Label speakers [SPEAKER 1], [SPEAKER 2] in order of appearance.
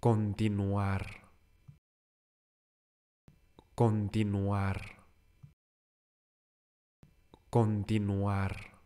[SPEAKER 1] continuar, continuar, continuar.